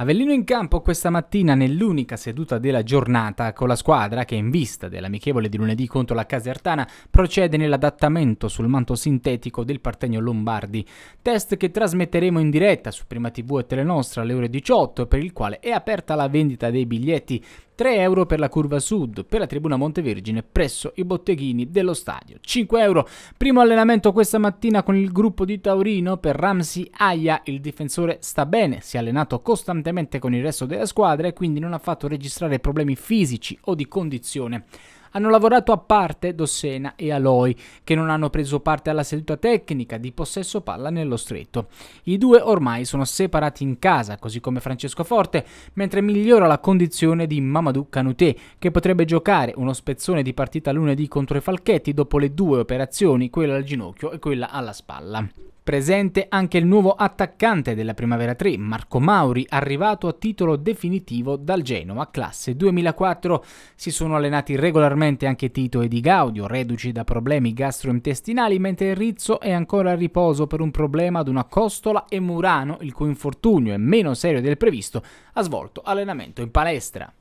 Avellino in campo questa mattina nell'unica seduta della giornata con la squadra che in vista dell'amichevole di lunedì contro la Casertana procede nell'adattamento sul manto sintetico del Partenio Lombardi, test che trasmetteremo in diretta su Prima TV e Telenostra alle ore 18 per il quale è aperta la vendita dei biglietti 3 euro per la curva sud, per la tribuna Montevergine presso i botteghini dello stadio. 5 euro, primo allenamento questa mattina con il gruppo di Taurino per Ramsi Aia, il difensore sta bene, si è allenato costantemente con il resto della squadra e quindi non ha fatto registrare problemi fisici o di condizione. Hanno lavorato a parte Dossena e Aloy, che non hanno preso parte alla seduta tecnica di possesso palla nello stretto. I due ormai sono separati in casa, così come Francesco Forte, mentre migliora la condizione di Mamadou Canouté, che potrebbe giocare uno spezzone di partita lunedì contro i Falchetti dopo le due operazioni, quella al ginocchio e quella alla spalla. Presente anche il nuovo attaccante della Primavera 3, Marco Mauri, arrivato a titolo definitivo dal Genoa, classe 2004. Si sono allenati regolarmente anche Tito e Di Gaudio, reduci da problemi gastrointestinali, mentre Rizzo è ancora a riposo per un problema ad una costola e Murano, il cui infortunio è meno serio del previsto, ha svolto allenamento in palestra.